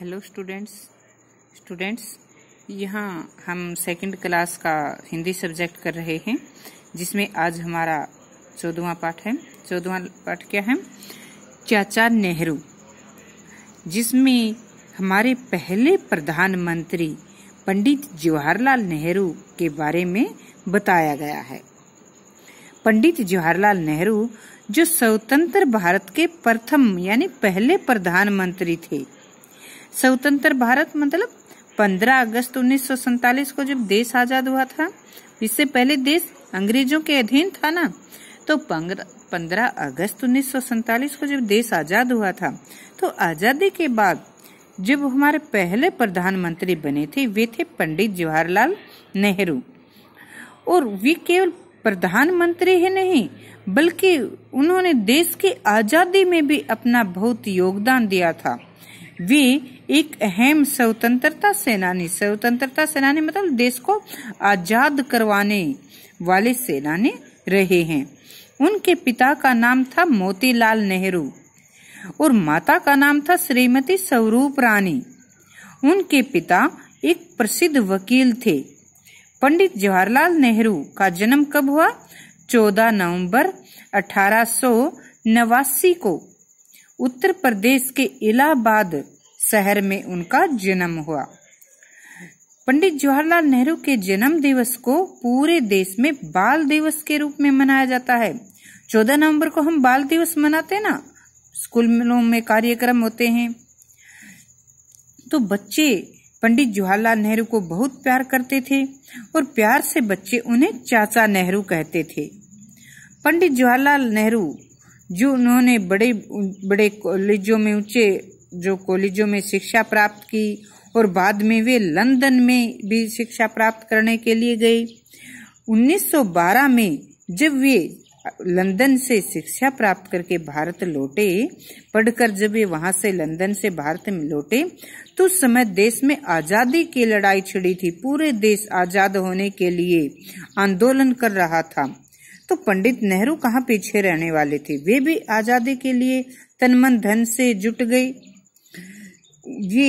hello students students यहाँ हम second class का हिंदी सब्जेक्ट कर रहे हैं जिसमें आज हमारा चौदवा पाठ है चौदवा पाठ क्या है चाचा नेहरू जिसमें हमारे पहले प्रधानमंत्री पंडित जवाहरलाल नेहरू के बारे में बताया गया है पंडित जवाहरलाल नेहरू जो स्वतंत्र भारत के प्रथम यानी पहले प्रधानमंत्री थे स्वतंत्र भारत मतलब 15 अगस्त उन्नीस को जब देश आजाद हुआ था इससे पहले देश अंग्रेजों के अधीन था ना तो पंद्रह अगस्त उन्नीस को जब देश आजाद हुआ था तो आजादी के बाद जब हमारे पहले प्रधानमंत्री बने थे वे थे पंडित जवाहरलाल नेहरू और वे केवल प्रधानमंत्री ही नहीं बल्कि उन्होंने देश की आजादी में भी अपना बहुत योगदान दिया था वे एक अहम स्वतंत्रता सेनानी स्वतंत्रता सेनानी मतलब देश को आजाद करवाने वाले सेनानी रहे हैं उनके पिता का नाम था मोतीलाल नेहरू और माता का नाम था श्रीमती स्वरूप रानी उनके पिता एक प्रसिद्ध वकील थे पंडित जवाहरलाल नेहरू का जन्म कब हुआ 14 नवंबर अठारह को उत्तर प्रदेश के इलाहाबाद शहर में उनका जन्म हुआ पंडित जवाहरलाल नेहरू के जन्म दिवस को पूरे देश में बाल दिवस के रूप में मनाया जाता है चौदह नवंबर को हम बाल दिवस मनाते ना स्कूलों में कार्यक्रम होते हैं तो बच्चे पंडित जवाहरलाल नेहरू को बहुत प्यार करते थे और प्यार से बच्चे उन्हें चाचा नेहरू कहते थे पंडित जवाहरलाल नेहरू जो उन्होंने बड़े बड़े कॉलेजों में ऊंचे जो कॉलेजों में शिक्षा प्राप्त की और बाद में वे लंदन में भी शिक्षा प्राप्त करने के लिए गए 1912 में जब वे लंदन से शिक्षा प्राप्त करके भारत लौटे पढ़कर जब वे वहां से लंदन से भारत में लौटे तो उस समय देश में आजादी की लड़ाई छिड़ी थी पूरे देश आजाद होने के लिए आंदोलन कर रहा था तो पंडित नेहरू कहाँ पीछे रहने वाले थे वे भी आजादी के लिए मन धन से जुट गए ये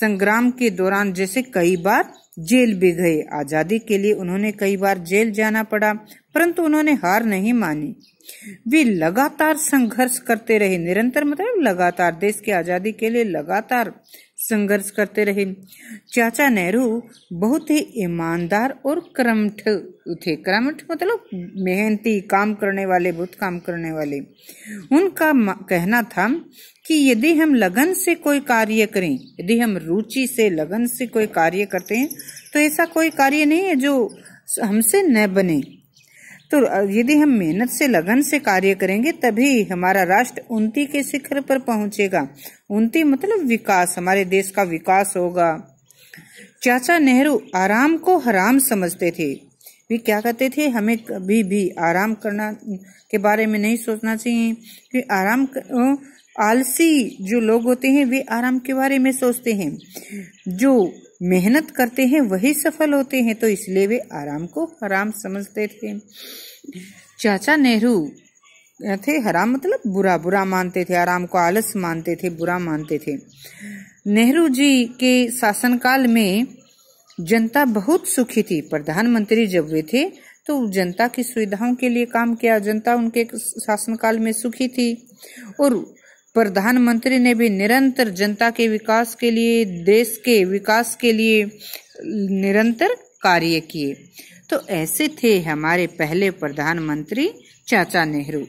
संग्राम के दौरान जैसे कई बार जेल भी गए आजादी के लिए उन्होंने कई बार जेल जाना पड़ा परंतु उन्होंने हार नहीं मानी वे लगातार संघर्ष करते रहे निरंतर मतलब लगातार देश की आजादी के लिए लगातार संघर्ष करते रहे चाचा नेहरू बहुत ही ईमानदार और क्रमठ थे क्रमठ मतलब मेहनती काम करने वाले बहुत काम करने वाले उनका कहना था कि यदि हम लगन से कोई कार्य करें यदि हम रुचि से लगन से कोई कार्य करते हैं तो ऐसा कोई कार्य नहीं है जो हमसे न बने तो यदि हम मेहनत से लगन से कार्य करेंगे तभी हमारा राष्ट्र उन्नति के शिखर पर पहुंचेगा उन्नति मतलब विकास हमारे देश का विकास होगा चाचा नेहरू आराम को हराम समझते थे वे क्या कहते थे हमें कभी भी आराम करना के बारे में नहीं सोचना चाहिए कि आराम कर, आलसी जो लोग होते हैं वे आराम के बारे में सोचते हैं जो मेहनत करते हैं वही सफल होते हैं तो इसलिए वे आराम को हराम समझते थे चाचा नेहरू थे हराम मतलब बुरा बुरा मानते थे आराम को आलस मानते थे बुरा मानते थे नेहरू जी के शासनकाल में जनता बहुत सुखी थी प्रधानमंत्री जब वे थे तो जनता की सुविधाओं के लिए काम किया जनता उनके शासनकाल में सुखी थी और प्रधानमंत्री ने भी निरंतर जनता के विकास के लिए देश के विकास के लिए निरंतर कार्य किए तो ऐसे थे हमारे पहले प्रधानमंत्री चाचा नेहरू